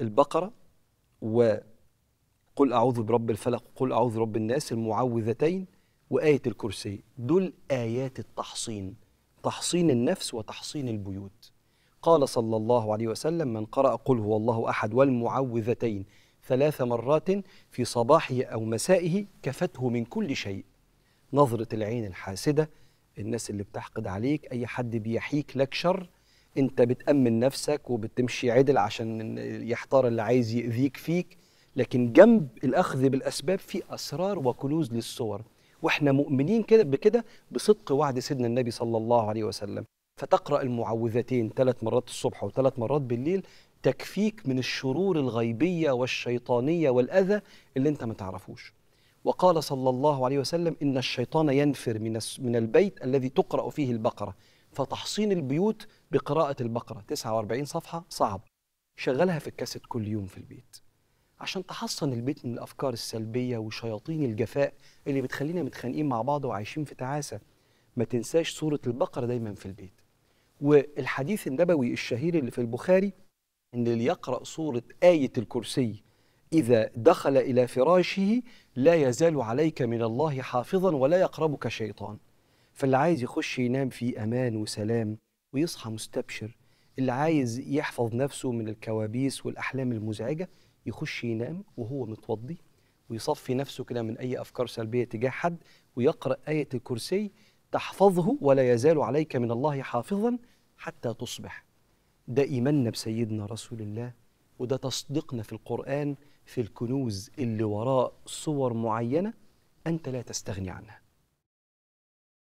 البقرة وقل أعوذ برب الفلق وقل أعوذ برب الناس المعوذتين وآية الكرسي دول آيات التحصين تحصين النفس وتحصين البيوت قال صلى الله عليه وسلم من قرأ قل هو الله أحد والمعوذتين ثلاث مرات في صباحه أو مسائه كفته من كل شيء نظرة العين الحاسدة الناس اللي بتحقد عليك أي حد بيحيك لك شر انت بتامن نفسك وبتمشي عدل عشان يحتار اللي عايز ياذيك فيك لكن جنب الاخذ بالاسباب في اسرار وكنوز للصور واحنا مؤمنين كده بكده بصدق وعد سيدنا النبي صلى الله عليه وسلم فتقرا المعوذتين ثلاث مرات الصبح وثلاث مرات بالليل تكفيك من الشرور الغيبيه والشيطانيه والاذى اللي انت ما تعرفوش وقال صلى الله عليه وسلم ان الشيطان ينفر من من البيت الذي تقرا فيه البقره فتحصين البيوت بقراءة البقرة 49 صفحة صعب شغلها في الكاسيت كل يوم في البيت عشان تحصن البيت من الأفكار السلبية وشياطين الجفاء اللي بتخلينا متخانقين مع بعض وعايشين في تعاسة ما تنساش سورة البقرة دايما في البيت والحديث النبوي الشهير اللي في البخاري ان اللي يقرا سوره ايه الكرسي اذا دخل الى فراشه لا يزال عليك من الله حافظا ولا يقربك شيطان فاللي عايز يخش ينام في امان وسلام ويصحى مستبشر اللي عايز يحفظ نفسه من الكوابيس والاحلام المزعجه يخش ينام وهو متوضي ويصفي نفسه كده من اي افكار سلبيه تجاه حد ويقرا ايه الكرسي تحفظه ولا يزال عليك من الله حافظا حتى تصبح ده ايماننا بسيدنا رسول الله وده تصديقنا في القران في الكنوز اللي وراء صور معينه انت لا تستغني عنها